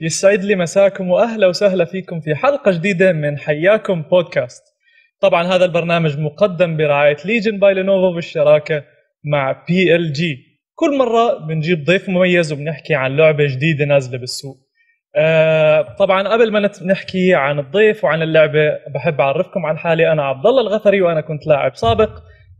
يسعد لي مساكم واهلا وسهلا فيكم في حلقه جديده من حياكم بودكاست. طبعا هذا البرنامج مقدم برعايه ليجن باي لينوفو بالشراكه مع بي ال جي. كل مره بنجيب ضيف مميز وبنحكي عن لعبه جديده نازله بالسوق. آه طبعا قبل ما نحكي عن الضيف وعن اللعبه بحب اعرفكم عن حالي انا عبد الله الغفري وانا كنت لاعب سابق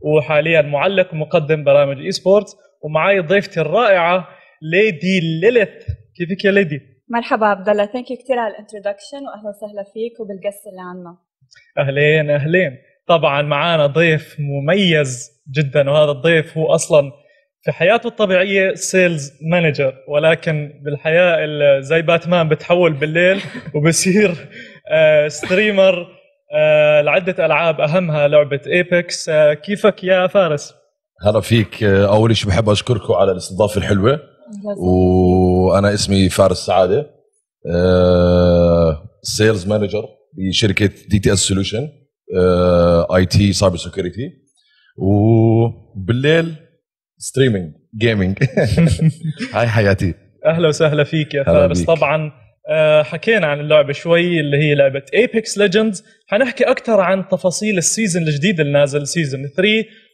وحاليا معلق ومقدم برامج اي سبورتس ومعاي ضيفتي الرائعه ليدي ليليث كيفك يا ليدي؟ مرحبا عبد الله ثانك يو كثير على الانترودكشن واهلا وسهلا فيك وبالقص اللي عنا اهلين اهلين طبعا معانا ضيف مميز جدا وهذا الضيف هو اصلا في حياته الطبيعية سيلز مانجر ولكن بالحياة زي باتمان بتحول بالليل وبصير ستريمر آه، آه، لعدة ألعاب أهمها لعبة ايبكس آه، كيفك يا فارس؟ هلا فيك أول شيء بحب أشكركم على الاستضافة الحلوة وانا اسمي فارس سعاده سيلز آه، مانجر بشركه دي تي اس سوليوشن اي تي سايبر سكيورتي وبالليل ستريمينج جيمنج هاي حياتي اهلا وسهلا فيك يا فارس طبعا آه، حكينا عن اللعبه شوي اللي هي لعبه ايبكس ليجندز حنحكي اكثر عن تفاصيل السيزون الجديد اللي نازل سيزون 3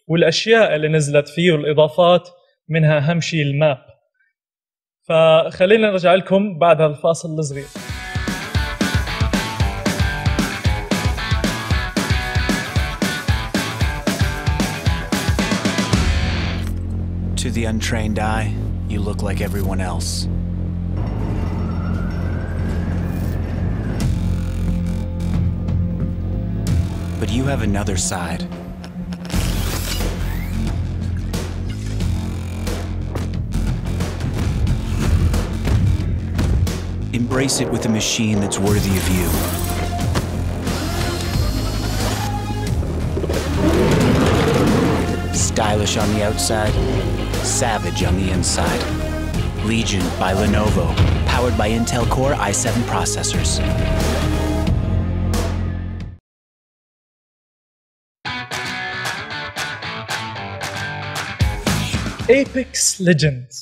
والاشياء اللي نزلت فيه والاضافات منها اهم شيء الماب فخلينا نرجع لكم بعد الصغير To the untrained eye, you look like everyone else. But you have another side. Embrace it with a machine that's worthy of you. Stylish on the outside, savage on the inside. Legion by Lenovo, powered by Intel Core i7 processors. Apex Legends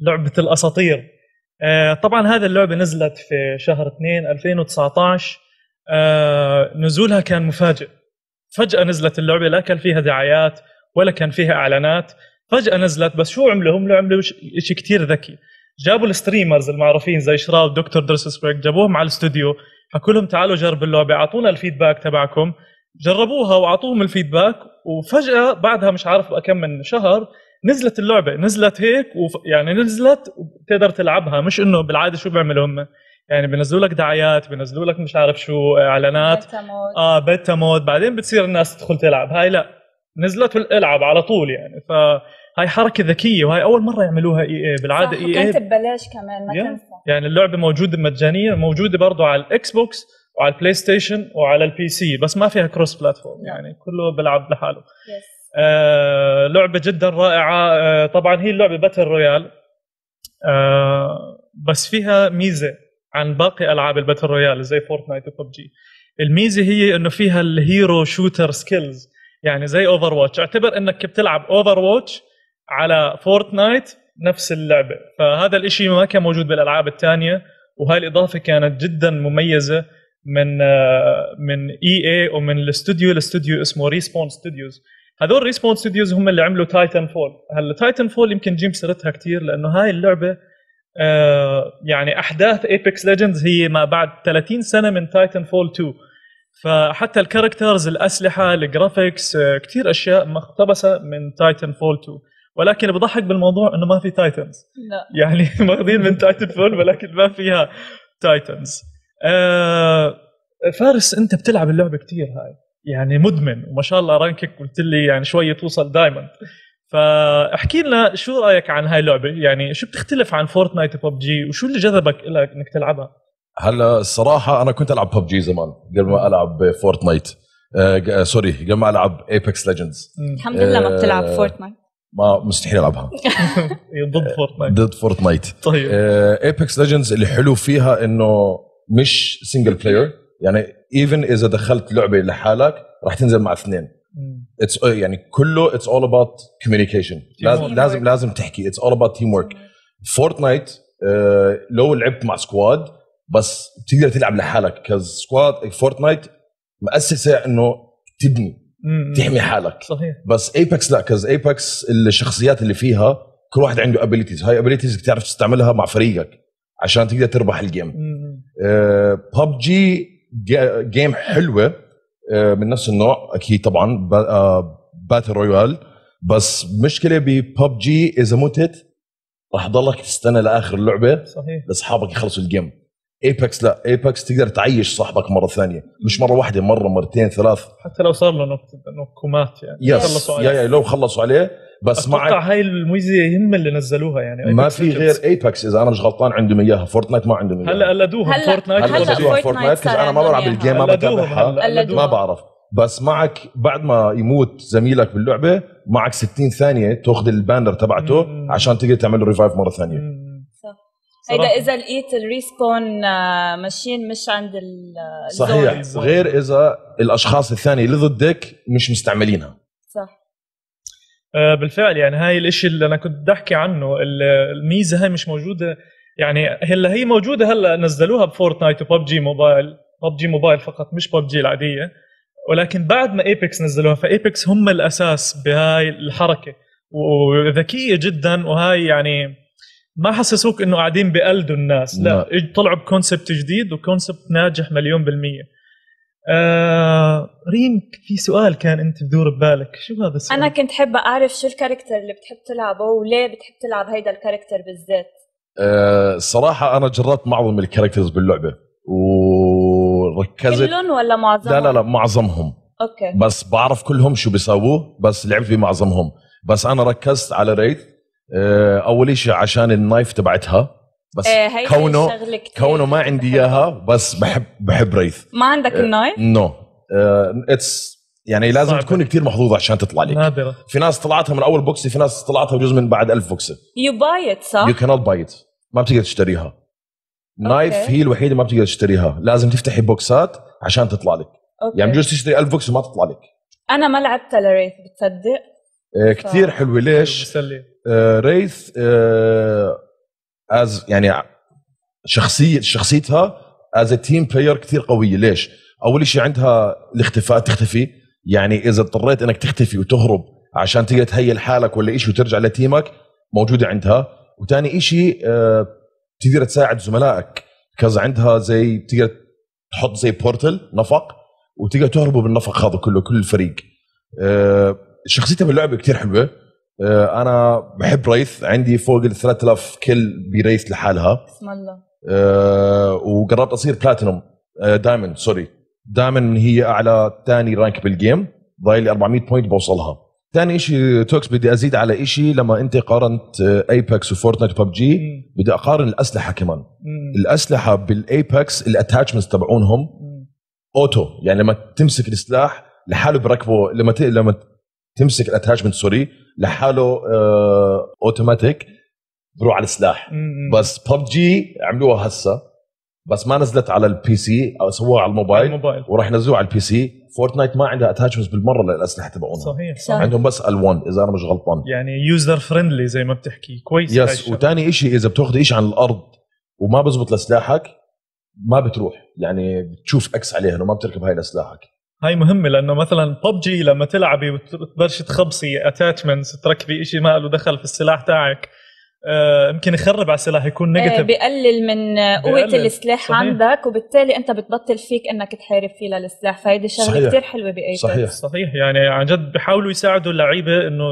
لعبة الأساطير آه، طبعا هذه اللعبه نزلت في شهر 2 2019 آه، نزولها كان مفاجئ فجاه نزلت اللعبه لا كان فيها دعايات ولا كان فيها اعلانات فجاه نزلت بس شو عملوا هم عملوا شيء كثير ذكي جابوا الستريمرز المعروفين زي شراف دكتور سبريك جابوهم على الاستوديو حكوا لهم تعالوا جربوا اللعبه اعطونا الفيدباك تبعكم جربوها واعطوهم الفيدباك وفجاه بعدها مش عارف كم من شهر نزلت اللعبه نزلت هيك وف... يعني نزلت وتقدر تلعبها مش انه بالعاده شو بيعملوا هم يعني بينزلوا لك دعايات بينزلوا لك مش عارف شو اعلانات اه بيتا مود بعدين بتصير الناس تدخل تلعب هاي لا نزلت العب على طول يعني ف هاي حركه ذكيه وهي اول مره يعملوها اي إيه، اي بالعاده اي اي كانت ببلاش كمان ما تنسى يعني اللعبه موجوده مجانيه موجوده برضه على الاكس بوكس وعلى البلاي ستيشن وعلى البي سي بس ما فيها كروس بلاتفورم نعم. يعني كله بيلعب لحاله يس. آه، لعبه جدا رائعه آه، طبعا هي اللعبه باتل آه، رويال بس فيها ميزه عن باقي العاب الباتل رويال زي فورتنايت وببجي الميزه هي انه فيها الهيرو شوتر سكيلز يعني زي اوفر واتش اعتبر انك بتلعب اوفر واتش على فورتنايت نفس اللعبه فهذا الاشي ما كان موجود بالالعاب الثانيه وهاي الاضافه كانت جدا مميزه من من اي e اي ومن الاستوديو الاستوديو اسمه ريسبون ستوديوز هذول ريسبون ستوديوز هم اللي عملوا تايتن فول هلا تايتن فول يمكن جيم سرتها كثير لانه هاي اللعبه آه، يعني احداث ايبكس ليجندز هي ما بعد 30 سنه من تايتن فول 2 فحتى الكاركترز الاسلحه الجرافيكس آه، كثير اشياء مقتبسه من تايتن فول 2 ولكن بضحك بالموضوع انه ما في تايتنز لا يعني ماخذين من تايتن فول ولكن ما فيها تايتنز آه، فارس انت بتلعب اللعبه كثير هاي يعني مدمن وما شاء الله رانكك قلت لي يعني شويه توصل دايموند فاحكي لنا شو رايك عن هاي اللعبه يعني شو بتختلف عن فورتنايت وببجي وشو اللي جذبك لك انك تلعبها هلا الصراحه انا كنت العب ببجي زمان قبل ما العب فورتنايت آه, آه، سوري قبل ما العب ايبكس ليجندز الحمد لله ما بتلعب آه، فورتنايت ما مستحيل العبها ضد آه، فورتنايت ضد فورتنايت طيب ايبكس ليجندز اللي حلو فيها انه مش سنجل بلاير يعني ايفن اذا دخلت لعبه لحالك راح تنزل مع اثنين اتس uh, يعني كله اتس اول اباوت كوميونيكيشن لازم لازم تحكي اتس اول اباوت تيم ورك فورتنايت لو لعبت مع سكواد بس بتقدر تلعب لحالك كسكواد فورتنايت مؤسسه انه تبني تحمي حالك صحيح بس ايباكس لا كز ايباكس الشخصيات اللي فيها كل واحد عنده ابيليتيز هاي ابيليتيز بتعرف تستعملها مع فريقك عشان تقدر تربح الجيم ببجي uh, جيم حلوه آه، من نفس النوع اكيد طبعا باتل رويال آه، بس مشكله ببب جي اذا متت راح تضلك تستنى لاخر لعبه صحيح لاصحابك يخلصوا الجيم ايباكس لا ايباكس تقدر تعيش صاحبك مره ثانيه مش مره واحده مره مرتين ثلاث حتى لو صار له كومات يعني يس يا يا لو خلصوا عليه بس مع اتوقع هاي الميزه هم اللي نزلوها يعني ما في غير ايباكس اذا انا مش غلطان عندهم اياها فورتنايت ما عندهم اياها هلا قلدوهم فورتنايت هلا قلدوهم فورتنايت كز انا ما بلعب الجيم ما بتابعها ما بعرف بس معك بعد ما يموت زميلك باللعبه معك 60 ثانيه تاخذ البانر تبعته مم. عشان تقدر تعمل له ريفايف مره ثانيه هيدا اذا لقيت الريسبون ماشين آه، مش عند صحيح غير اذا الاشخاص الثانيه اللي ضدك مش مستعملينها آه، بالفعل يعني هاي الاشي اللي انا كنت بدي احكي عنه الميزه هاي مش موجوده يعني هلا هي موجوده هلا نزلوها بفورتنايت وببجي موبايل ببجي موبايل فقط مش ببجي العاديه ولكن بعد ما ايبكس نزلوها فايبكس هم الاساس بهاي الحركه وذكيه جدا وهاي يعني ما حسسوك انه قاعدين بقلدوا الناس لا, لا. طلعوا بكونسبت جديد وكونسبت ناجح مليون بالميه آه، ريم في سؤال كان انت بدور ببالك شو هذا السؤال؟ انا كنت حابه اعرف شو الكاركتر اللي بتحب تلعبه وليه بتحب تلعب هيدا الكاركتر بالذات؟ آه صراحه انا جربت معظم الكاركترز باللعبه وركزت كلهم ولا معظمهم؟ لا لا لا معظمهم اوكي بس بعرف كلهم شو بيساووا بس لعبت بمعظمهم بس انا ركزت على ريت آه، اول شيء عشان النايف تبعتها بس آه كونه كونه ما عندي اياها بس بحب بحب ريث ما عندك آه، النايف؟ نو اتس آه، يعني لازم صعبة. تكون كثير محظوظ عشان تطلع لك نادرة في ناس طلعتها من اول بوكسي في ناس طلعتها بجوز من بعد ألف بوكسي يو باي ات صح؟ يو كانوت باي ات ما بتقدر تشتريها نايف okay. هي الوحيده ما بتقدر تشتريها لازم تفتحي بوكسات عشان تطلع لك okay. يعني بجوز تشتري ألف بوكس وما تطلع لك انا ما لعبتها لريث بتصدق آه، كثير حلوه ليش؟ آه ريث آه از يعني شخصيه شخصيتها از تيم بلاير كثير قويه ليش؟ اول شيء عندها الاختفاء تختفي يعني اذا اضطريت انك تختفي وتهرب عشان تقدر تهيئ حالك ولا شيء وترجع لتيمك موجوده عندها وثاني شيء بتقدر آه، تقدر تساعد زملائك كذا عندها زي تقدر تحط زي بورتل نفق وتقدر تهربوا بالنفق هذا كله كل الفريق آه، شخصيتها باللعبه كثير حلوه آه، انا بحب ريث عندي فوق ال 3000 كل بريث لحالها بسم الله أه وقربت اصير بلاتينوم أه دايموند سوري دايموند هي اعلى ثاني رانك بالجيم ضايل لي 400 بوينت بوصلها ثاني شيء توكس بدي ازيد على شيء لما انت قارنت ايباكس وفورتنايت وببجي بدي اقارن الاسلحه كمان مم. الاسلحه بالايباكس الاتاتشمنتس تبعونهم اوتو يعني لما تمسك السلاح لحاله بركبه لما ت... لما تمسك الاتاشمنت سوري لحاله اوتوماتيك آه، بروح على السلاح بس ببجي عملوها هسه بس ما نزلت على البي سي او سووها على الموبايل, الموبايل. وراح ينزلوها على البي سي فورتنايت ما عندها اتاتشمنت بالمره للاسلحه تبعونها صحيح, صحيح. عندهم بس ال1 اذا انا مش غلطان يعني يوزر فريندلي زي ما بتحكي كويس يس وثاني شيء اذا بتاخذ شيء عن الارض وما بزبط لسلاحك ما بتروح يعني بتشوف اكس عليها انه ما بتركب هاي لسلاحك هاي مهمة لأنه مثلا ببجي لما تلعبي وتبلشي تخبصي اتاتشمنتس تركبي شيء ما له دخل في السلاح تاعك آه، يمكن يخرب على السلاح يكون نيجاتيف إيه، بقلل من قوة السلاح صحيح. عندك وبالتالي أنت بتبطل فيك أنك تحارب فيه للسلاح فهيدي شغلة كثير حلوة بأي صحيح صحيح يعني عن جد بيحاولوا يساعدوا اللعيبة إنه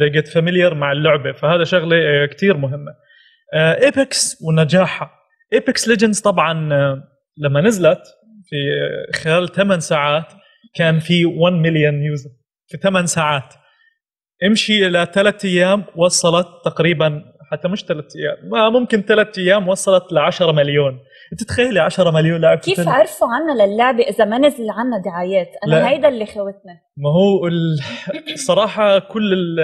they get familiar مع اللعبة فهذا شغلة آه، كثير مهمة ايبكس آه، ونجاحها ايبكس ليجندز طبعا لما نزلت في خلال 8 ساعات كان في 1 مليون يوزر في 8 ساعات امشي الى ثلاث ايام وصلت تقريبا حتى مش ثلاث ايام ما ممكن ثلاث ايام وصلت ل 10 مليون انت تخيلي 10 مليون لاعب كيف تلعب. عرفوا عنا للعبه اذا ما نزل عنا دعايات انا لا. هيدا اللي خوتنا ما هو الصراحه كل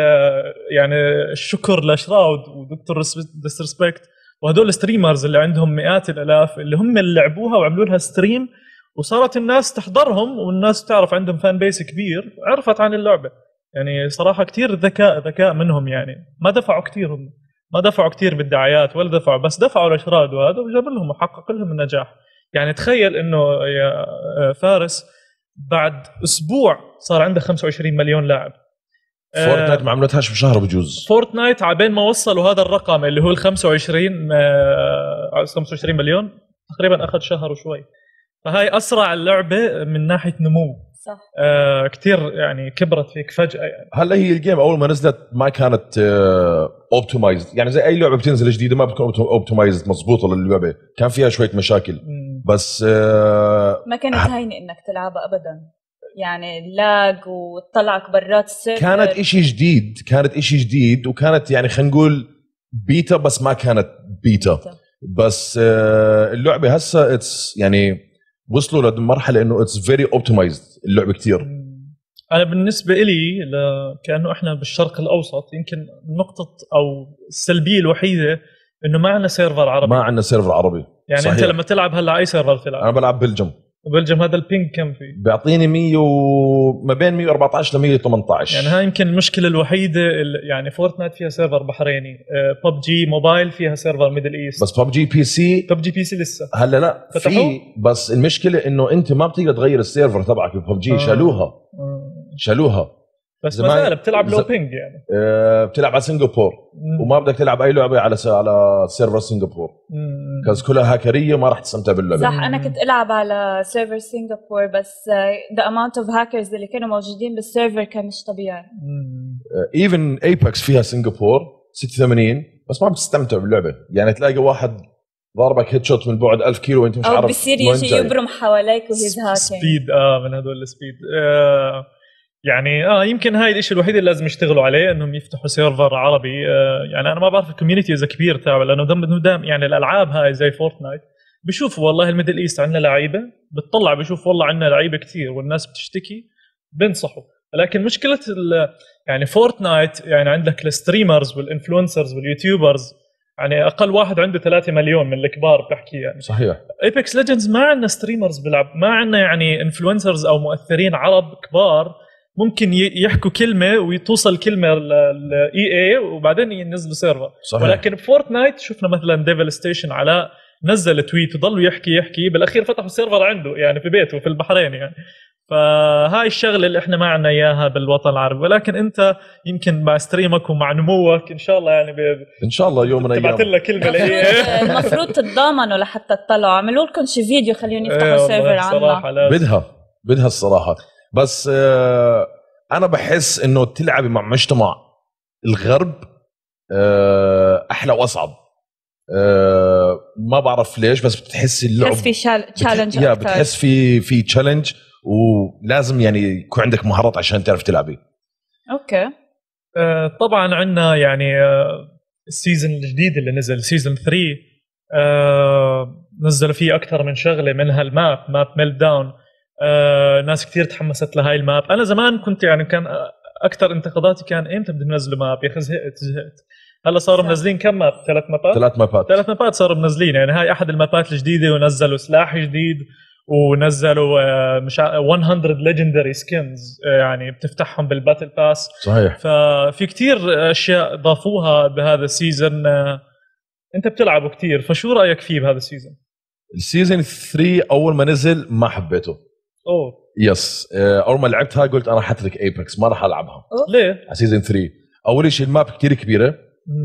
يعني الشكر لشراود ودكتور ديسريسبكت وهدول الستريمرز اللي عندهم مئات الالاف اللي هم اللي لعبوها وعملوا لها ستريم وصارت الناس تحضرهم والناس تعرف عندهم فان بيس كبير عرفت عن اللعبه يعني صراحه كثير ذكاء ذكاء منهم يعني ما دفعوا كثير هم ما دفعوا كثير بالدعايات ولا دفعوا بس دفعوا الاشراد وهذا وجاب لهم وحقق لهم النجاح يعني تخيل انه يا آه، فارس بعد اسبوع صار عنده 25 مليون لاعب آه، فورتنايت ما عملتهاش بشهر بجوز فورتنايت عبين ما وصلوا هذا الرقم اللي هو ال 25 25 مليون تقريبا اخذ شهر وشوي فهاي اسرع اللعبه من ناحيه نمو صح آه كثير يعني كبرت فيك فجاه يعني هلا هي الجيم اول ما نزلت ما كانت اوبتمايزد آه يعني زي اي لعبه بتنزل جديده ما بتكون اوبتمايزد مضبوطه للعبه كان فيها شويه مشاكل بس آه ما كانت هينه انك تلعبها ابدا يعني اللاج وتطلعك برات السيرفر كانت إشي جديد كانت إشي جديد وكانت يعني خلينا نقول بيتا بس ما كانت بيتا, بيتا. بس آه، اللعبه هسه اتس يعني وصلوا لمرحله انه اتس فيري اوبتمايزد اللعبه كثير انا بالنسبه لي كانه احنا بالشرق الاوسط يمكن نقطه او السلبيه الوحيده انه ما عندنا سيرفر عربي ما عندنا سيرفر عربي يعني صحيح. انت لما تلعب هلا اي سيرفر تلعب انا بلعب بلجم وبلجم هذا البينج كم فيه؟ بيعطيني 100 ما بين 114 ل 118 يعني هاي يمكن المشكله الوحيده يعني فورتنايت فيها سيرفر بحريني ببجي آه، موبايل فيها سيرفر ميدل ايست بس ببجي بي سي ببجي بي سي لسه هلا لا في بس المشكله انه انت ما بتقدر تغير السيرفر تبعك ببجي آه. شالوها آه. شالوها بس ما زال بتلعب لو بينج يعني آه، بتلعب على سنغافور وما بدك تلعب اي لعبه على على سيرفر سنغافور كاز كلها هاكريه ما راح تستمتع باللعبه صح انا كنت العب على سيرفر سنغافور بس ذا اماونت اوف هاكرز اللي كانوا موجودين بالسيرفر كان مش طبيعي ايفن ايباكس آه، فيها سنغافور 86 بس ما بتستمتع باللعبه يعني تلاقي واحد ضاربك هيد شوت من بعد 1000 كيلو وانت مش عارف او بصير يجي يبرم حواليك وهيز هاكينج سبيد اه من هذول السبيد آه يعني اه يمكن هاي الشيء الوحيد اللي لازم يشتغلوا عليه انهم يفتحوا سيرفر عربي آه يعني انا ما بعرف الكوميونتي اذا كبير تاعه لانه دام دم يعني الالعاب هاي زي فورتنايت بشوفوا والله الميدل ايست عندنا لعيبه بتطلع بشوف والله عندنا لعيبه كثير والناس بتشتكي بنصحوا لكن مشكله يعني فورتنايت يعني عندك الستريمرز والانفلونسرز واليوتيوبرز يعني اقل واحد عنده 3 مليون من الكبار بحكي يعني صحيح ايبكس ليجندز ما عندنا ستريمرز بيلعب ما عندنا يعني انفلونسرز او مؤثرين عرب كبار ممكن يحكوا كلمه وتوصل كلمه للاي اي e وبعدين ينزلوا سيرفر صحيح. ولكن بفورتنايت شفنا مثلا ديفل ستيشن علاء نزل تويت وضل يحكي يحكي بالاخير فتحوا سيرفر عنده يعني في بيته في البحرين يعني فهاي الشغله اللي احنا ما عندنا اياها بالوطن العربي ولكن انت يمكن مع ستريمك ومع نموك ان شاء الله يعني ب... ان شاء الله يوم من الايام تبعت لك كلمه إيه. المفروض تتضامنوا لحتى تطلعوا عملوا لكم شي فيديو خليهم يفتحوا سيرفر عندنا بدها بدها الصراحه بس آه، انا بحس انه تلعبي مع مجتمع الغرب آه، احلى واصعب آه، ما بعرف ليش بس بتحس اللعب بتحس في تشالنج بتح... بتحس في في تشالنج ولازم يعني يكون عندك مهارات عشان تعرف تلعبي اوكي طبعا عندنا يعني السيزون الجديد اللي نزل سيزون 3 نزلوا فيه اكثر من شغله منها الماب ماب ميلت داون آه، ناس كثير تحمست لهاي الماب انا زمان كنت يعني كان اكثر انتقاداتي كان امتى بدهم ينزلوا ماب يا اخي زهقت زهقت هلا صاروا منزلين كم ماب ثلاث مابات ثلاث مابات ثلاث مابات صاروا منزلين يعني هاي احد المابات الجديده ونزلوا سلاح جديد ونزلوا آه، مش 100 ليجندري سكنز يعني بتفتحهم بالباتل باس صحيح ففي كثير اشياء ضافوها بهذا السيزون آه، انت بتلعبه كثير فشو رايك فيه بهذا السيزون؟ السيزون 3 اول ما نزل ما حبيته اوه يس آه، اول ما لعبتها قلت انا راح اترك ايباكس ما راح العبها ليه؟ على سيزون 3 اول شيء الماب كثير كبيره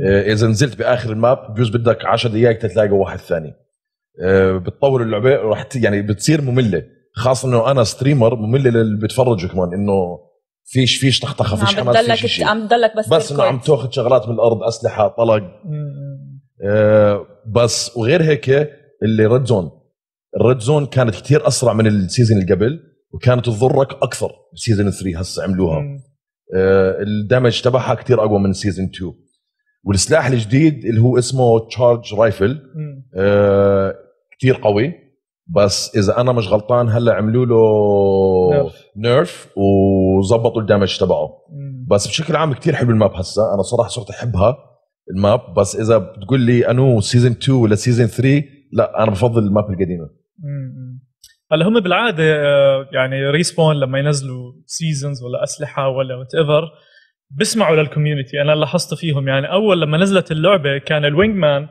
آه، اذا نزلت باخر الماب بجوز بدك 10 دقائق تلاقي واحد ثاني آه، بتطول اللعبه راح يعني بتصير ممله خاصه انه انا ستريمر ممله للي بتفرجوا كمان انه فيش فيش طخطخه نعم، فيش حماس فيش شيء عم تضلك بس بس انه عم تاخذ شغلات من الارض اسلحه طلق آه بس وغير هيك اللي ريد زون الريد زون كانت كثير اسرع من السيزون اللي قبل وكانت تضرك اكثر سيزون 3 هسه عملوها آه الدمج تبعها كثير اقوى من سيزون 2 والسلاح الجديد اللي هو اسمه تشارج رايفل آه كثير قوي بس اذا انا مش غلطان هلا عملوا له نيرف وظبطوا الدمج تبعه بس بشكل عام كثير حلو الماب هسه انا صراحه صرت احبها الماب بس اذا بتقول لي انو سيزون 2 ولا سيزون 3 لا انا بفضل الماب القديمه هلا هم بالعاده آه، يعني ريسبون لما ينزلوا سيزونز ولا اسلحه ولا وات ايفر بيسمعوا للكوميونتي انا لاحظت فيهم يعني اول لما نزلت اللعبه كان الوينج مان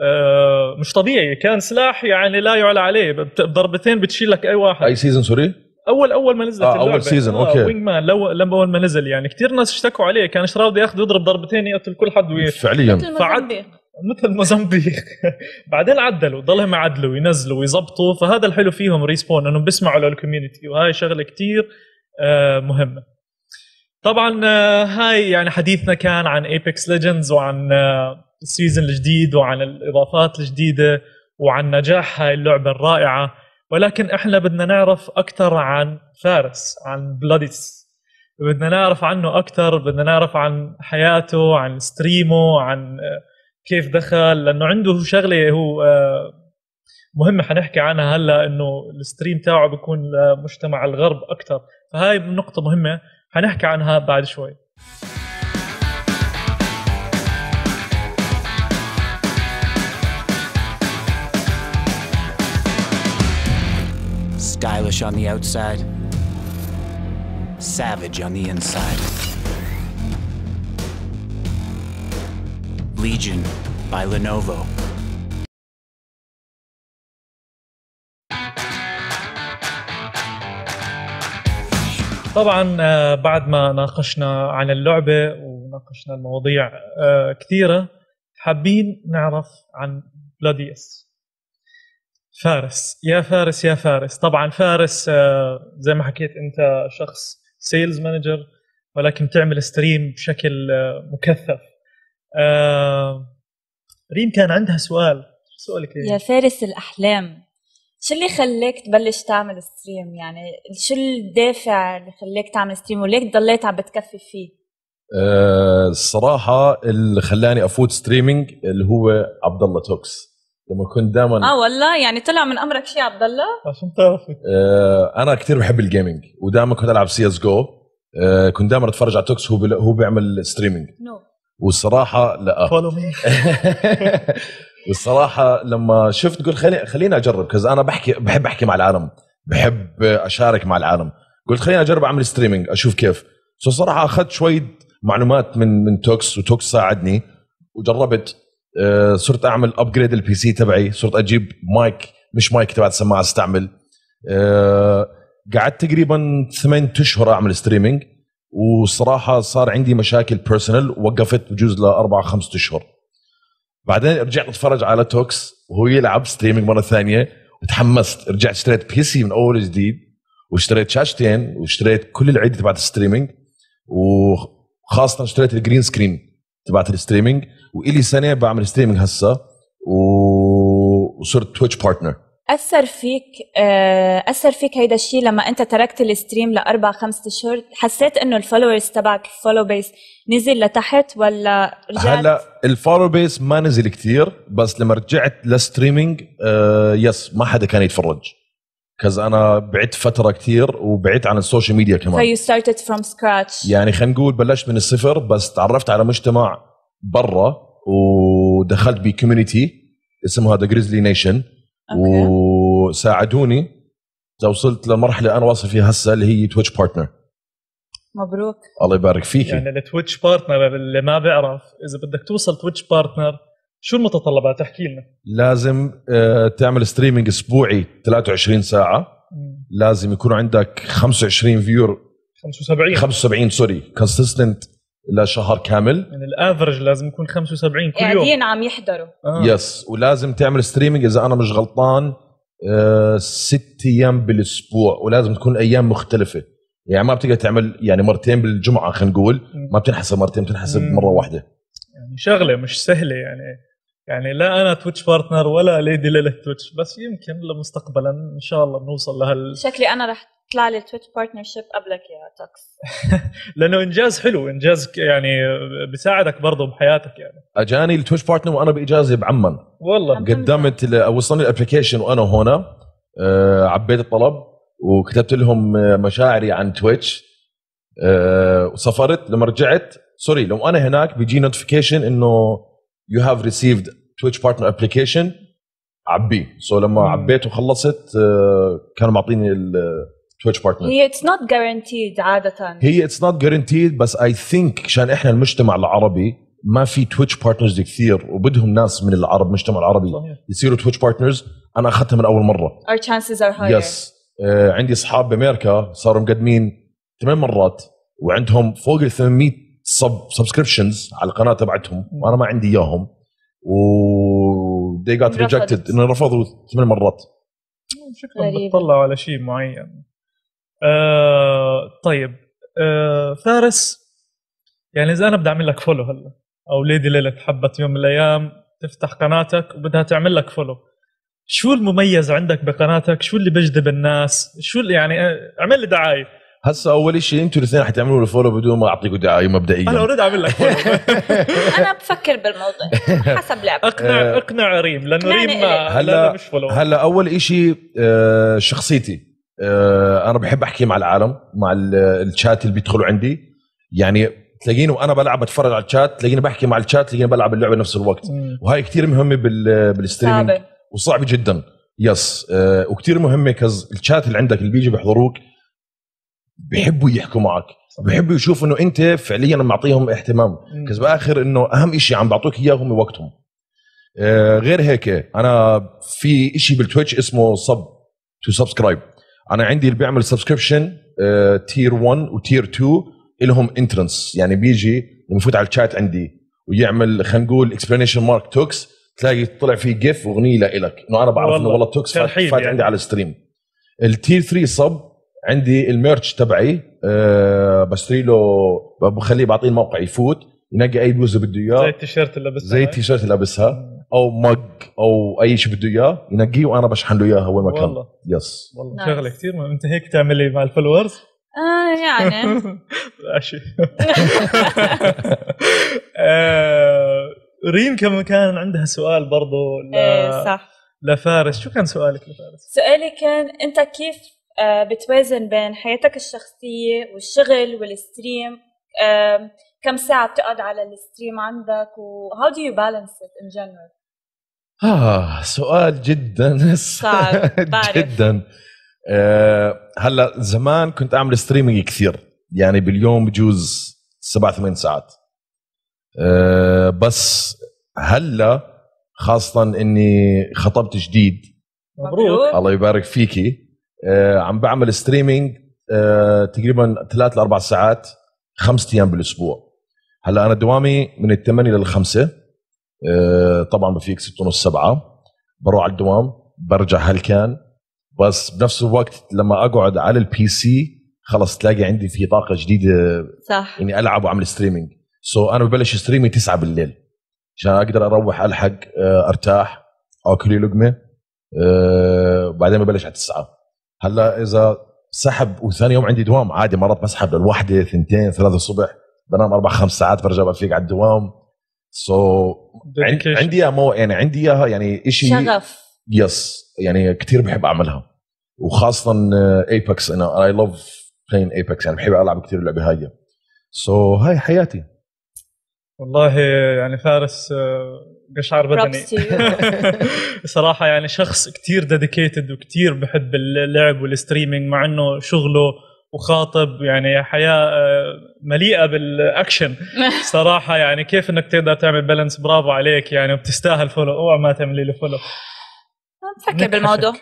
آه، مش طبيعي كان سلاح يعني لا يعلى عليه بضربتين بتشيل لك اي واحد اي سيزون سوري اول اول ما نزلت آه اللعبه اول سيزون آه اوكي وينج مان لو لما اول ما نزل يعني كثير ناس اشتكوا عليه كان شراودي ياخذ يضرب ضربتين يقتل كل حد وياه فعليا فعد مثل موزمبيق بعدين عدلوا ضلهم يعدلوا ينزلوا ويظبطوا فهذا الحلو فيهم ريسبون انهم بيسمعوا للكوميونتي وهاي شغله كثير آه، مهمه طبعا آه، هاي يعني حديثنا كان عن ايبكس ليجندز وعن آه، السيزون الجديد وعن الاضافات الجديده وعن نجاح هاي اللعبه الرائعه ولكن احنا بدنا نعرف اكثر عن فارس عن بلاديس بدنا نعرف عنه اكثر بدنا نعرف عن حياته عن ستريمه عن كيف دخل لانه عنده شغله هو آه، مهمه حنحكي عنها هلا انه الستريم تاعه بيكون لمجتمع الغرب اكثر فهاي نقطه مهمه حنحكي عنها بعد شوي Stylish on the outside, savage on the inside. Legion by Lenovo. طبعا آه، بعد ما ناقشنا عن اللعبه وناقشنا المواضيع آه، كثيره حابين نعرف عن بلاديس فارس يا فارس يا فارس طبعا فارس آه، زي ما حكيت انت شخص سيلز مانجر ولكن تعمل ستريم بشكل مكثف ريم كان عندها سؤال سؤالك يا فارس الاحلام شو اللي خلاك تبلش تعمل ستريم يعني شو الدافع اللي خلاك تعمل ستريم وليك ضليت عم بتكفي فيه آه، الصراحة اللي خلاني افوت ستريمينج اللي هو عبد الله توكس لما كنت دائما اه والله يعني طلع من امرك شيء عبد الله عشان تعرفي آه، انا كثير بحب الجيمنج ودائما كنت العب سي اس جو كنت دائما اتفرج على توكس هو هو بيعمل ستريمينج نو والصراحه لا والصراحه لما شفت قلت خلي خليني اجرب كذا انا بحكي بحب احكي مع العالم بحب اشارك مع العالم قلت خليني اجرب اعمل ستريمينج اشوف كيف صراحه اخذت شويه معلومات من من توكس وتوكس ساعدني وجربت آه، صرت اعمل ابجريد البي سي تبعي صرت اجيب مايك مش مايك تبع السماعه استعمل آه، قعدت تقريبا ثمان اشهر اعمل ستريمينج وصراحه صار عندي مشاكل بيرسونال وقفت بجوز لاربع خمسة اشهر بعدين رجعت اتفرج على توكس وهو يلعب ستريمينج مره ثانيه وتحمست رجعت اشتريت بي سي من اول جديد واشتريت شاشتين واشتريت كل العده تبعت الستريمينج وخاصه اشتريت الجرين سكرين تبعت الستريمينج والي سنه بعمل ستريمينج هسه وصرت تويتش بارتنر اثر فيك آه، اثر فيك هيدا الشيء لما انت تركت الستريم لاربع خمس اشهر حسيت انه الفولورز تبعك الفولو بيس نزل لتحت ولا رجعت هلا الفولو بيس ما نزل كثير بس لما رجعت للستريمينج يس آه، ما حدا كان يتفرج كز انا بعدت فتره كثير وبعدت عن السوشيال ميديا كمان فيو ستارتد فروم سكراتش يعني خلينا نقول بلشت من الصفر بس تعرفت على مجتمع برا ودخلت بكوميونتي اسمها ذا جريزلي نيشن اوكي وساعدوني وصلت لمرحله انا واصل فيها هسه اللي هي تويتش بارتنر مبروك الله يبارك فيك يعني التويتش بارتنر اللي ما بيعرف اذا بدك توصل تويتش بارتنر شو المتطلبات احكي لنا لازم آه، تعمل ستريمينج اسبوعي 23 ساعه لازم يكون عندك 25 فيور 75 75 سوري كونسيستنت لشهر كامل يعني الافرج لازم يكون 75 كل يوم قاعدين عم يحضروا آه. يس ولازم تعمل ستريمينج اذا انا مش غلطان آه، ست ايام بالاسبوع ولازم تكون ايام مختلفه يعني ما بتقدر تعمل يعني مرتين بالجمعه خلينا نقول ما بتنحسب مرتين بتنحسب مره واحده يعني شغله مش سهله يعني يعني لا انا تويتش بارتنر ولا ليدي ليلي تويتش بس يمكن لمستقبلا ان شاء الله بنوصل لهال شكلي انا رح تطلع لي التويتش شيب قبلك يا تاكس لانه انجاز حلو انجاز يعني بيساعدك برضه بحياتك يعني اجاني التويتش بارتنر وانا باجازه بعمان والله قدمت وصلني الابلكيشن وانا هنا آه، عبيت الطلب وكتبت لهم آه، مشاعري عن تويتش آه، وسافرت لما رجعت سوري لو انا هناك بيجي نوتيفيكيشن انه يو هاف ريسيفد تويتش بارتنر ابلكيشن عبيه سو لما عبيت وخلصت آه، كانوا معطيني التويتش بارتنر آه، هي اتس نوت جارانتيد عاده هي اتس نوت جارانتيد بس اي ثينك عشان احنا المجتمع العربي ما في تويتش بارتنرز كثير وبدهم ناس من العرب المجتمع العربي يصيروا تويتش بارتنرز انا اخذتها من اول مره اور chances ار higher يس آه، عندي اصحاب بامريكا صاروا مقدمين ثمان مرات وعندهم فوق ال 800 سب سبسكريبشنز على القناه تبعتهم وانا ما عندي اياهم و they got rejected رفضوا ثمان مرات شكلهم بتطلعوا على شيء معين آه طيب آه فارس يعني اذا انا بدي اعمل لك فولو هلا او ليدي ليلت حبت يوم من الايام تفتح قناتك وبدها تعمل لك فولو شو المميز عندك بقناتك شو اللي بيجذب الناس شو اللي يعني آه، اعمل لي دعايه هسه اول شيء انتوا الاثنين حتعملوا له فولو بدون ما اعطيكم دعايه مبدئيا انا اوريدي عامل لك فولو انا بفكر بالموضوع حسب لعبه اقنع آه. اقنع ريم لانه ريم ما هلا مش فولو هلا اول شيء آه، شخصيتي آه، انا بحب احكي مع العالم مع الشات اللي بيدخلوا عندي يعني تلاقيني وانا بلعب بتفرج على الشات تلاقيني بحكي مع الشات تلاقيني بلعب اللعبه نفس الوقت وهي كثير مهمه بالستريمينج وصعبه جدا يس وكثير مهمه كز الشات اللي عندك اللي بيجي بيحضروك بيحبوا يحكوا معك بيحبوا يشوفوا انه انت فعليا معطيهم اهتمام بس باخر انه اهم شيء عم بعطوك اياه هم وقتهم آه غير هيك انا في شيء بالتويتش اسمه سب تو سبسكرايب انا عندي اللي بيعمل سبسكريبشن آه تير 1 وتير 2 لهم انترنس يعني بيجي بفوت على الشات عندي ويعمل خلينا نقول اكسبلانيشن مارك توكس تلاقي طلع في جيف واغنيه لك انه انا بعرف انه والله توكس فات, فات يعني. عندي على الستريم التير 3 سب عندي الميرتش تبعي أه بشتري له بخليه بعطيه الموقع يفوت ينقي اي بلوزه بده اياه زي التيشيرت اللي لابسها زي التيشيرت اللي لابسها او مج او اي شيء بده اياه ينقيه وانا بشحن له اياها وين ما كان والله يس والله شغله كثير مهم انت هيك تعملي مع الفولورز آه يعني ماشي ريم كمان كان عندها سؤال برضه ل... ايه صح لفارس شو كان سؤالك لفارس؟ سؤالي كان انت كيف آه، بتوازن بين حياتك الشخصية والشغل والستريم كم ساعة بتقعد على الستريم عندك و how do you balance it in general؟ آه سؤال جدا صعب جدا آه هلا زمان كنت اعمل ستريمينج كثير يعني باليوم بجوز سبع ثمان ساعات آه بس هلا خاصة اني خطبت جديد مبروك الله يبارك فيكي آه، عم بعمل ستريمينج آه، تقريبا ثلاث لاربع ساعات خمس ايام بالاسبوع هلا انا دوامي من الثمانية للخمسة آه، طبعا بفيق ستة ونص سبعة بروح على الدوام برجع هلكان بس بنفس الوقت لما اقعد على البي سي خلص تلاقي عندي في طاقة جديدة صح اني العب واعمل ستريمينج سو so انا ببلش ستريمي 9 بالليل عشان اقدر اروح الحق ارتاح اكل لقمة بعدين ببلش على 9 هلا اذا سحب وثاني يوم عندي دوام عادي مرات بسحب للوحده ثنتين ثلاثة الصبح بنام اربع خمس ساعات برجع بفيق على الدوام سو so عندي اياها مو يعني عندي اياها يعني شيء شغف يس يعني كثير بحب اعملها وخاصه ايباكس انا اي لاف بلاين ايباكس يعني بحب العب كثير اللعبه هاي سو so, هاي حياتي والله يعني فارس آه، قشعر بدني صراحه يعني شخص كتير ديديكيتد وكتير بحب اللعب والستريمينج مع انه شغله وخاطب يعني حياه آه، مليئه بالاكشن صراحه يعني كيف انك تقدر تعمل بالانس برافو عليك يعني وبتستاهل فولو اوعى ما تعملي له فولو تفكر بالموضوع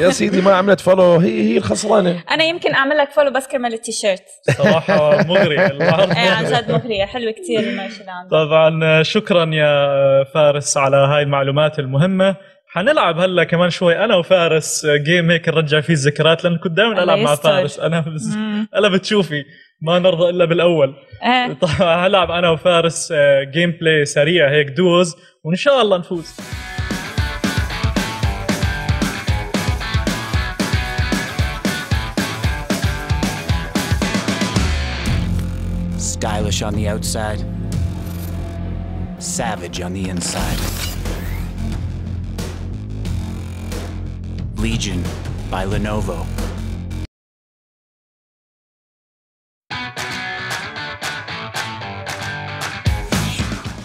يا سيدي ما عملت فولو هي هي الخسرانه انا يمكن اعمل لك فولو بس كرمال التيشيرت صراحه مغريه العرض ايه عن جد مغريه حلوه كثير الماشي اللي طبعا شكرا يا فارس على هاي المعلومات المهمه حنلعب هلا كمان شوي انا وفارس جيم هيك نرجع فيه الذكريات لان كنت دائما العب مع فارس انا بس انا بتشوفي ما نرضى الا بالاول إيه. طبعا هلعب انا وفارس جيم آه، بلاي سريع هيك دوز وان شاء الله نفوز Stylish on the outside, savage on the inside. Legion by Lenovo.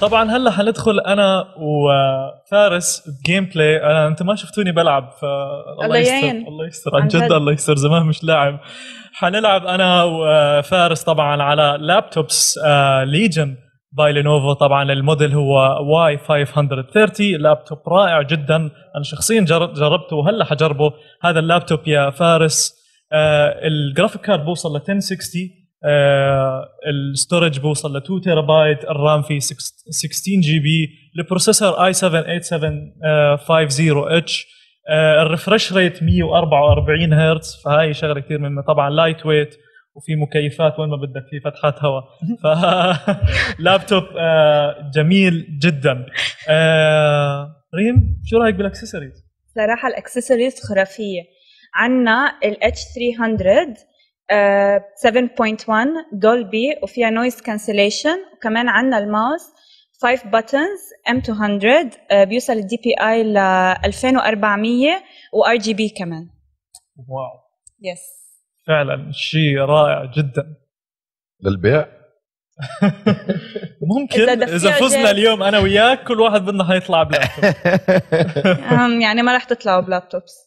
طبعا هلا حندخل انا وفارس بجيم بلاي انا انتم ما شفتوني بلعب ف الله يستر الله يستر عن جد الله يستر زمان مش لاعب حنلعب انا وفارس طبعا على لابتوبس ليجن باي لينوفو طبعا الموديل هو واي 530 لابتوب رائع جدا انا شخصيا جربته وهلا حجربه هذا اللابتوب يا فارس آه، الجرافيك كارد بوصل ل 1060 آه، الستورج بوصل ل 2 تيرا بايت الرام فيه 16 جي بي البروسيسور اي 7 8750 اتش الريفرش ريت 144 هرتز فهاي شغله كثير مهمه طبعا لايت ويت وفي مكيفات وين ما بدك في فتحات هواء فلابتوب آه، جميل جدا آه، ريم شو رايك بالاكسسوارز؟ صراحه الاكسسوارز خرافيه عندنا ال H300 7.1 آه، دولبي وفيها نويز كانسليشن وكمان عندنا الماوس 5 buttons ام آه، 200 بيوصل الدي بي اي ل 2400 وار جي بي كمان واو يس فعلا شيء رائع جدا للبيع ممكن اذا, إذا فزنا اليوم انا وياك كل واحد بدنا حيطلع بلابتوب يعني ما راح تطلعوا بلابتوبس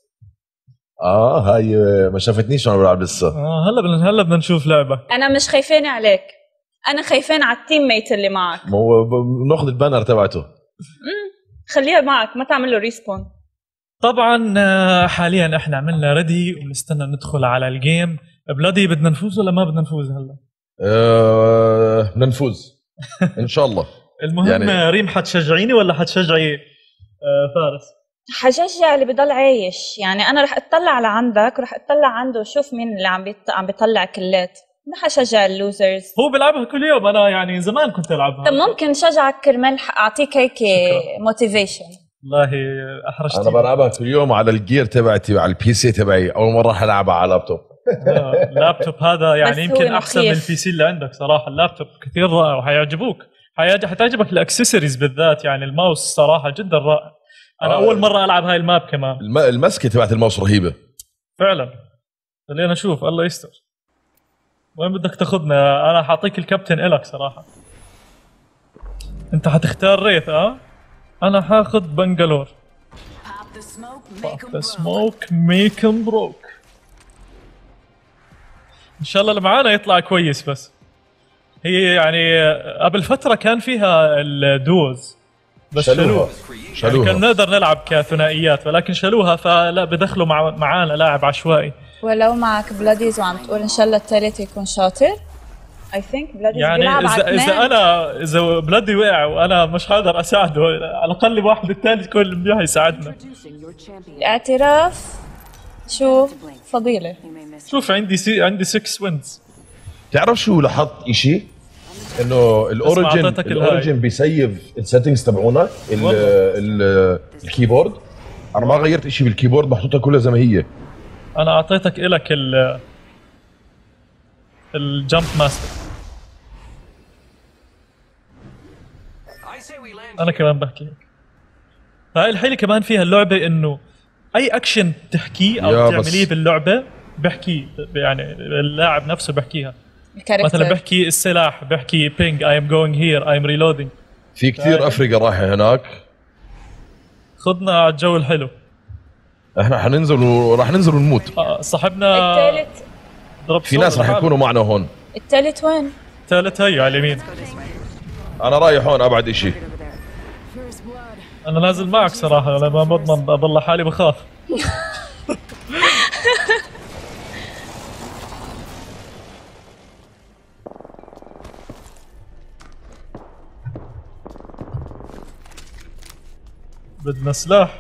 اه هاي آه، ما شافتنيش وانا بلعب لسه اه هلا بدنا هلا بدنا نشوف لعبك انا مش خايفان عليك انا خايفان على التيم ميت اللي معك ما هو بناخذ البانر تبعته خليها معك ما تعمل له ريسبون طبعا آه، حاليا احنا عملنا ريدي وبنستنى ندخل على الجيم بلادي بدنا نفوز ولا ما بدنا نفوز هلا؟ أه بدنا نفوز ان شاء الله المهم يعني... ريم حتشجعيني ولا حتشجعي آه، فارس؟ حشجع يعني اللي بضل عايش يعني انا رح اطلع لعندك رح اطلع عنده وشوف مين اللي عم بيط... عم بيطلع كلات ما حشجع يعني اللوزرز هو بيلعبها كل يوم انا يعني زمان كنت العبها طب ممكن شجعك كرمال اعطيك هيك موتيفيشن والله احرجتني انا بلعبها كل يوم على الجير تبعتي على البي سي تبعي اول مره العبها على لابتوب اللابتوب آه، هذا يعني يمكن احسن من البي سي اللي عندك صراحه اللابتوب كثير رائع وحيعجبوك حتعجبك الاكسسوارز بالذات يعني الماوس صراحه جدا رائع انا آه اول مره العب هاي الماب كمان الم... المسكه تبعت الماوس رهيبه فعلا خلينا نشوف الله يستر وين بدك تاخذنا انا حاعطيك الكابتن الك صراحه انت حتختار ريث اه انا حاخذ بنجلور باب سموك ميك بروك ان شاء الله اللي معانا يطلع كويس بس هي يعني قبل فتره كان فيها الدوز بس شالوها شلوها يعني كان نقدر نلعب كثنائيات ولكن شالوها فلا بدخلوا مع معانا لاعب عشوائي ولو معك بلاديز وعم تقول ان شاء الله الثالث يكون شاطر اي ثينك بلاديز يعني اذا اذا انا اذا بلادي وقع وانا مش قادر اساعده على الاقل واحد الثالث يكون اللي يساعدنا اعتراف شو فضيله شوف عندي سي عندي 6 وينز تعرف شو لاحظت شيء؟ انه الاوريجن الاوريجن بيسيف السيتنجز تبعونك الكيبورد انا ما غيرت شيء بالكيبورد محطوطه كلها زي ما هي انا اعطيتك الك ال الجمب ماستر انا كمان بحكي هيك فهي الحيله كمان فيها اللعبه انه اي اكشن تحكيه او تعمليه باللعبه بحكي يعني اللاعب نفسه بحكيها الكاركتر مثلا بحكي السلاح بحكي بينج اي ام جوينج هير اي ام ريلودينج في كثير افرقه رايحه هناك خذنا على الجو الحلو احنا حننزل وراح ننزل ونموت آه صاحبنا الثالث في ناس راح يكونوا معنا هون الثالث وين؟ الثالث هي على اليمين انا رايح هون ابعد شيء انا نازل معك صراحه ما بضمن اضل حالي بخاف بدنا سلاح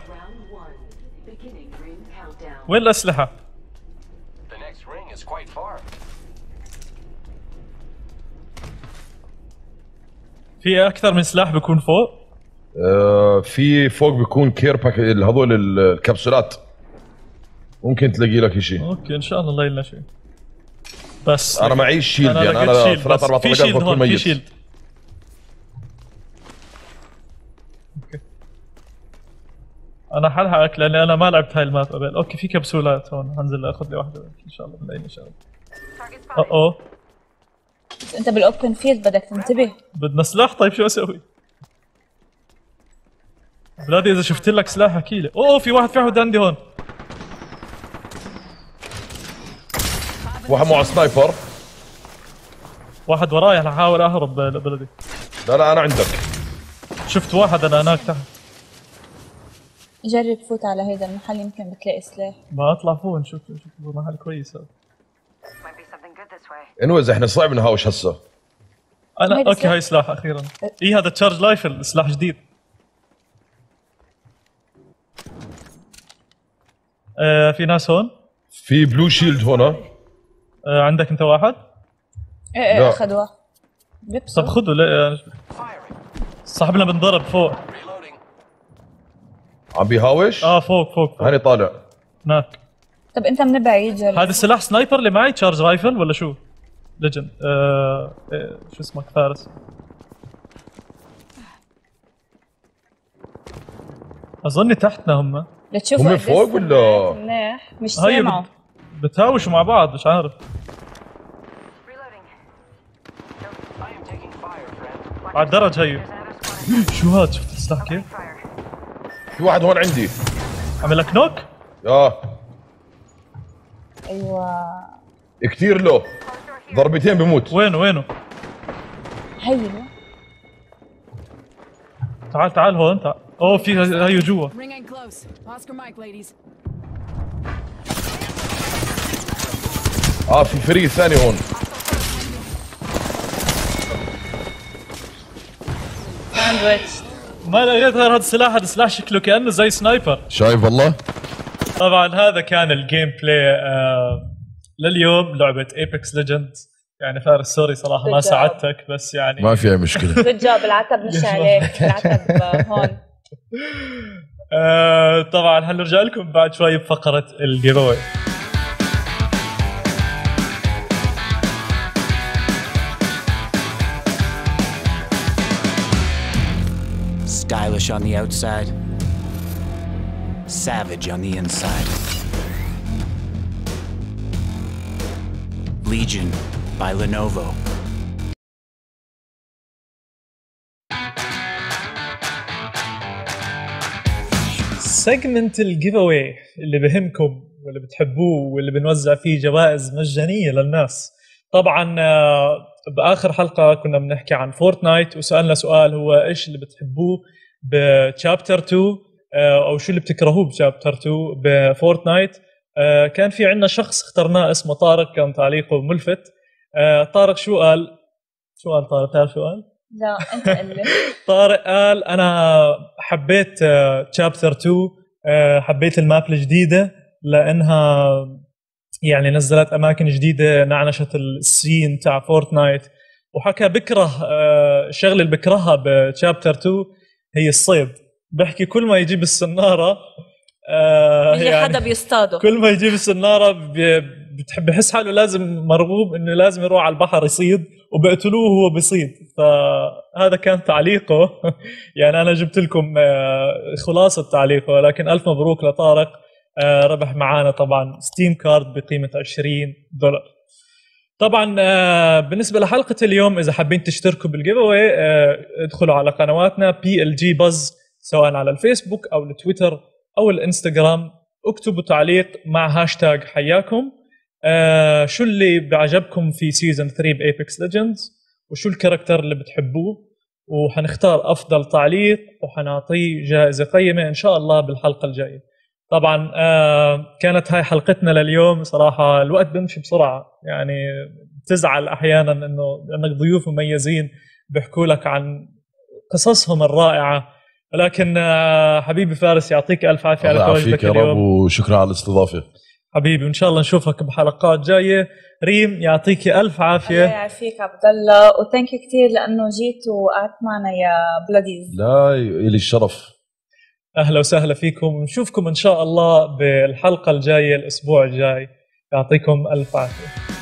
وين الأسلحة؟ في أكثر من سلاح بيكون فوق؟ آه في فوق بيكون كير باك هذول الكبسولات ممكن تلاقي لك شيء اوكي ان شاء الله نلاقي لنا شيء بس انا معيش شيلد يعني انا ثلاث اربع طلقات بكون ميت في شيلد انا حلحقك لاني انا ما لعبت هاي الماب قبل اوكي في كبسولات هون حنزل اخذ لي واحده ان شاء الله من شاء شغله اوه بس انت بالاوبن فيلد بدك تنتبه بدنا سلاح طيب شو اسوي؟ بلادي اذا شفت لك سلاح احكي لي اوه في واحد في واحد عندي هون واحد معه سنايبر واحد وراي انا احاول اهرب بلدي لا لا انا عندك شفت واحد انا هناك تحت جرب فوت على هيدا المحل يمكن بتلاقي سلاح بطلع فوق نشوف شوف محل كويس هذا انوز احنا صعب نهاوش هسه انا آه، اوكي هاي سلاح اخيرا أه. اي هذا تشارج لايفل سلاح جديد آه في ناس هون في بلو شيلد هون آه عندك انت واحد؟ ايه ايه اخذوه طب خذوا لا آه، صاحبنا بنضرب فوق عم بيهاوش؟ اه فوق فوق, فوق. هاني طالع هناك طب انت من بعيد هذا السلاح سنايبر اللي معي تشارج رايفل ولا شو؟ ليجند آه, آه، شو اسمك فارس اظني تحتنا هم لتشوفوا هم فوق ولا منيح مش سامعوا بتهاوشوا مع بعض مش عارف على الدرج هي شو هاد شفت السلاح كيف؟ في واحد هون عندي عمل لك نوك؟ اه ايوه كثير له ضربتين بموت وينه وينه؟ هيو تعال تعال هون تعال اوه في هيو جوا اه في فريق ثاني هون ساندويتش ما لقيت غير هذا السلاح هذا السلاح شكله كانه زي سنايبر شايف والله طبعا هذا كان الجيم بلاي آه، لليوم لعبه ايبكس ليجند يعني فارس سوري صراحه ما ساعدتك بس يعني ما في اي مشكله جوب العتب مش عليك العتب آه، هون آه، طبعا هنرجع لكم بعد شوي بفقره الجيم Stylish on the outside, savage on the inside. Legion by Lenovo. سيجمنت الجيف اواي اللي بهمكم واللي بتحبوه واللي بنوزع فيه جوائز مجانيه للناس طبعا آه، باخر حلقه كنا بنحكي عن فورتنايت وسالنا سؤال هو ايش اللي بتحبوه بشابتر آه، 2 او شو اللي بتكرهوه بشابتر 2 بفورتنايت آه، كان في عندنا شخص اخترناه اسمه طارق كان تعليقه ملفت آه، طارق شو قال؟ شو قال طارق؟ تعرف شو قال؟ لا انت قل طارق قال انا حبيت تشابتر 2 حبيت الماب الجديده لانها يعني نزلت اماكن جديده نعنشت السين تاع فورتنايت وحكى بكره الشغله اللي بكرهها بتشابتر 2 هي الصيد بحكي كل ما يجيب السناره آه يعني حدا بيصطاده كل ما يجيب السناره بتحب بحس حاله لازم مرغوب انه لازم يروح على البحر يصيد وبقتلوه وهو بيصيد فهذا كان تعليقه يعني انا جبت لكم آه، خلاصه تعليقه لكن الف مبروك لطارق آه، ربح معانا طبعا ستيم كارد بقيمه 20 دولار طبعا آه، بالنسبه لحلقه اليوم اذا حابين تشتركوا بالجيف اواي آه، ادخلوا على قنواتنا بي ال جي بز سواء على الفيسبوك او التويتر او الانستغرام اكتبوا تعليق مع هاشتاج حياكم آه، شو اللي بعجبكم في سيزون 3 بايبكس ليجندز وشو الكاركتر اللي بتحبوه وحنختار افضل تعليق وحنعطيه جائزه قيمه ان شاء الله بالحلقه الجايه طبعا آه، كانت هاي حلقتنا لليوم صراحه الوقت بيمشي بسرعه يعني بتزعل احيانا انه لانك ضيوف مميزين بيحكوا لك عن قصصهم الرائعه ولكن آه، حبيبي فارس يعطيك الف عافيه على تواجدك اليوم يا رب وشكرا على الاستضافه حبيبي وان شاء الله نشوفك بحلقات جايه ريم يعطيك الف عافيه الله يعافيك عبد الله وثانك يو كثير لانه جيت وقعدت معنا يا بلاديز لا الي الشرف اهلا وسهلا فيكم نشوفكم ان شاء الله بالحلقه الجايه الاسبوع الجاي يعطيكم الف عافيه